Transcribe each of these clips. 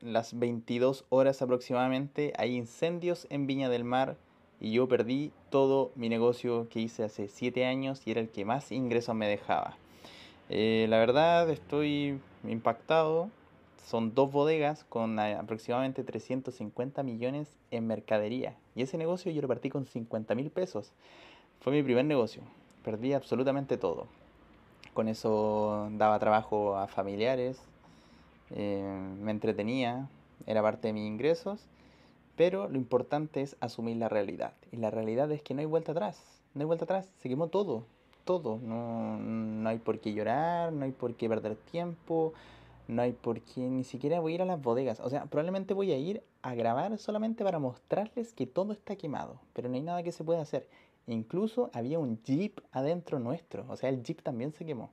las 22 horas aproximadamente, hay incendios en Viña del Mar y yo perdí todo mi negocio que hice hace 7 años y era el que más ingresos me dejaba. Eh, la verdad estoy impactado. Son dos bodegas con aproximadamente 350 millones en mercadería. Y ese negocio yo lo partí con 50 mil pesos. Fue mi primer negocio. Perdí absolutamente todo. Con eso daba trabajo a familiares, eh, me entretenía, era parte de mis ingresos, pero lo importante es asumir la realidad. Y la realidad es que no hay vuelta atrás, no hay vuelta atrás, se quemó todo, todo. No, no hay por qué llorar, no hay por qué perder tiempo, no hay por qué ni siquiera voy a ir a las bodegas. O sea, probablemente voy a ir a grabar solamente para mostrarles que todo está quemado, pero no hay nada que se pueda hacer. Incluso había un jeep adentro nuestro, o sea, el jeep también se quemó.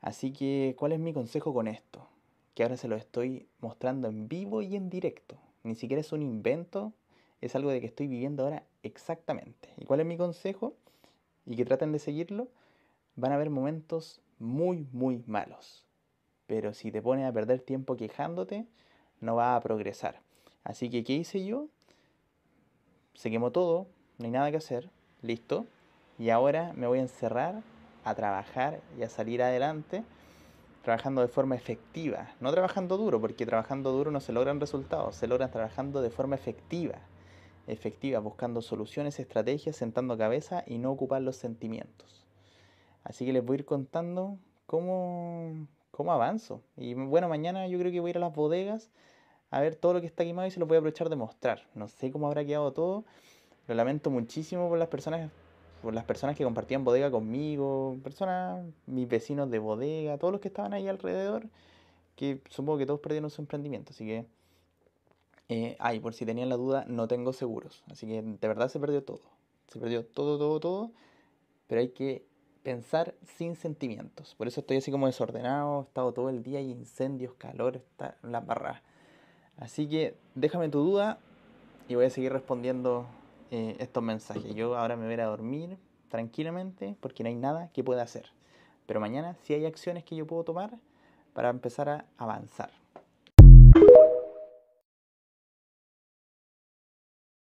Así que, ¿cuál es mi consejo con esto? que ahora se lo estoy mostrando en vivo y en directo. Ni siquiera es un invento, es algo de que estoy viviendo ahora exactamente. ¿Y cuál es mi consejo? Y que traten de seguirlo. Van a haber momentos muy, muy malos. Pero si te pones a perder tiempo quejándote, no va a progresar. Así que, ¿qué hice yo? Se quemó todo, no hay nada que hacer, listo. Y ahora me voy a encerrar, a trabajar y a salir adelante trabajando de forma efectiva, no trabajando duro, porque trabajando duro no se logran resultados, se logran trabajando de forma efectiva, efectiva, buscando soluciones, estrategias, sentando cabeza y no ocupar los sentimientos. Así que les voy a ir contando cómo, cómo avanzo. Y bueno, mañana yo creo que voy a ir a las bodegas a ver todo lo que está quemado y se lo voy a aprovechar de mostrar. No sé cómo habrá quedado todo. Lo lamento muchísimo por las personas las personas que compartían bodega conmigo, personas, mis vecinos de bodega, todos los que estaban ahí alrededor, que supongo que todos perdieron su emprendimiento, así que... Eh, ay, por si tenían la duda, no tengo seguros, así que de verdad se perdió todo, se perdió todo, todo, todo, pero hay que pensar sin sentimientos, por eso estoy así como desordenado, he estado todo el día, y incendios, calor, está la barra. Así que déjame tu duda y voy a seguir respondiendo eh, estos mensajes. Yo ahora me voy a dormir tranquilamente porque no hay nada que pueda hacer. Pero mañana si hay acciones que yo puedo tomar para empezar a avanzar.